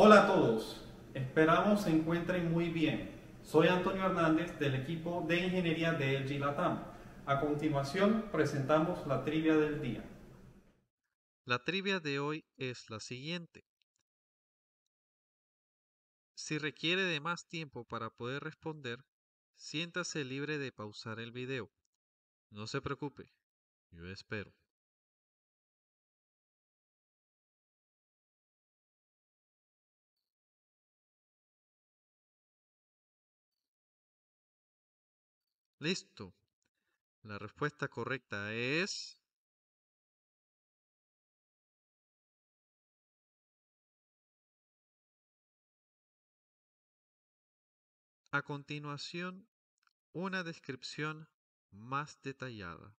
Hola a todos, esperamos se encuentren muy bien. Soy Antonio Hernández del equipo de ingeniería de LG Latam. A continuación presentamos la trivia del día. La trivia de hoy es la siguiente. Si requiere de más tiempo para poder responder, siéntase libre de pausar el video. No se preocupe, yo espero. Listo. La respuesta correcta es... A continuación, una descripción más detallada.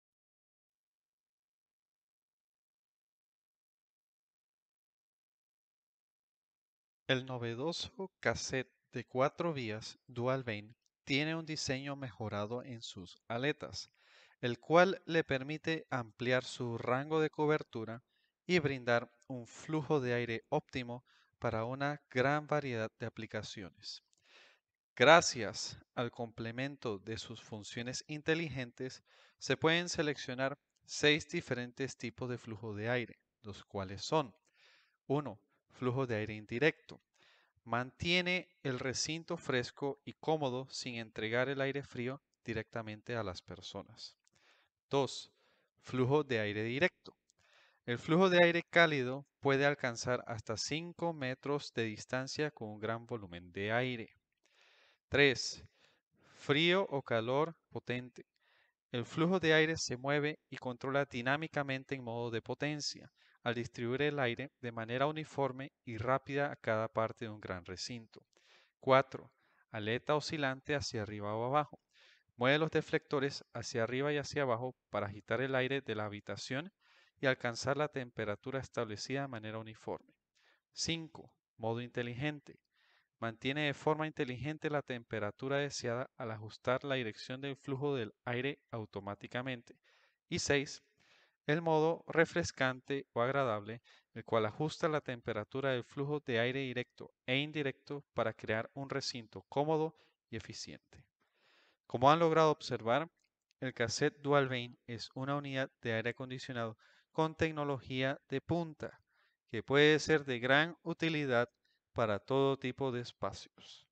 El novedoso cassette de cuatro vías Dual Vein tiene un diseño mejorado en sus aletas, el cual le permite ampliar su rango de cobertura y brindar un flujo de aire óptimo para una gran variedad de aplicaciones. Gracias al complemento de sus funciones inteligentes, se pueden seleccionar seis diferentes tipos de flujo de aire, los cuales son 1. Flujo de aire indirecto mantiene el recinto fresco y cómodo sin entregar el aire frío directamente a las personas. 2. Flujo de aire directo. El flujo de aire cálido puede alcanzar hasta 5 metros de distancia con un gran volumen de aire. 3. Frío o calor potente. El flujo de aire se mueve y controla dinámicamente en modo de potencia, al distribuir el aire de manera uniforme y rápida a cada parte de un gran recinto. 4. Aleta oscilante hacia arriba o abajo. Mueve los deflectores hacia arriba y hacia abajo para agitar el aire de la habitación y alcanzar la temperatura establecida de manera uniforme. 5. Modo inteligente. Mantiene de forma inteligente la temperatura deseada al ajustar la dirección del flujo del aire automáticamente. Y 6 el modo refrescante o agradable, el cual ajusta la temperatura del flujo de aire directo e indirecto para crear un recinto cómodo y eficiente. Como han logrado observar, el cassette Dual vein es una unidad de aire acondicionado con tecnología de punta que puede ser de gran utilidad para todo tipo de espacios.